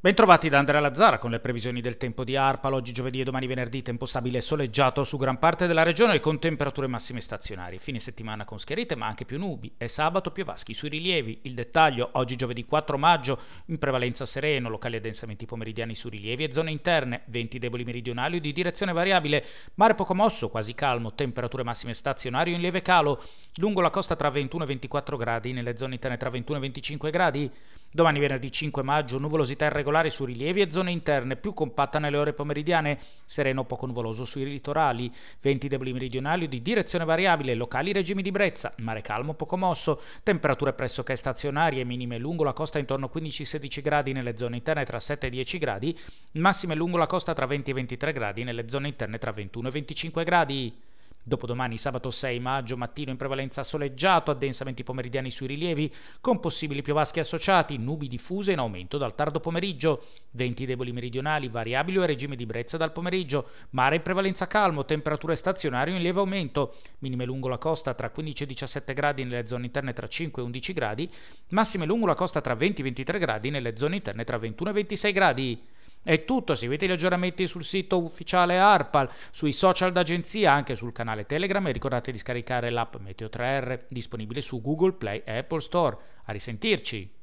Bentrovati da Andrea Lazzara con le previsioni del tempo di Arpa. Oggi giovedì e domani venerdì tempo stabile e soleggiato su gran parte della regione con temperature massime stazionarie. Fine settimana con schiarite ma anche più nubi e sabato piovaschi sui rilievi. Il dettaglio oggi giovedì 4 maggio in prevalenza sereno, locali addensamenti pomeridiani su rilievi e zone interne, venti deboli meridionali o di direzione variabile, mare poco mosso, quasi calmo, temperature massime stazionarie in lieve calo, lungo la costa tra 21 e 24 gradi, nelle zone interne tra 21 e 25 gradi. Domani venerdì 5 maggio, nuvolosità irregolare su rilievi e zone interne, più compatta nelle ore pomeridiane, sereno poco nuvoloso sui litorali, venti deboli meridionali di direzione variabile, locali regimi di brezza, mare calmo poco mosso, temperature pressoché stazionarie, minime lungo la costa intorno a 15-16 gradi nelle zone interne tra 7 e 10 gradi, massime lungo la costa tra 20 e 23 gradi nelle zone interne tra 21 e 25 gradi. Dopodomani sabato 6 maggio mattino in prevalenza soleggiato, addensamenti pomeridiani sui rilievi, con possibili piovaschi associati, nubi diffuse in aumento dal tardo pomeriggio, venti deboli meridionali, variabili o a regime di brezza dal pomeriggio, mare in prevalenza calmo, temperature stazionarie in lieve aumento, minime lungo la costa tra 15 e 17 gradi nelle zone interne tra 5 e 11 gradi, massime lungo la costa tra 20 e 23 gradi nelle zone interne tra 21 e 26 gradi. È tutto, seguite gli aggiornamenti sul sito ufficiale ARPAL, sui social d'agenzia, anche sul canale Telegram e ricordate di scaricare l'app Meteo 3R disponibile su Google Play e Apple Store. A risentirci!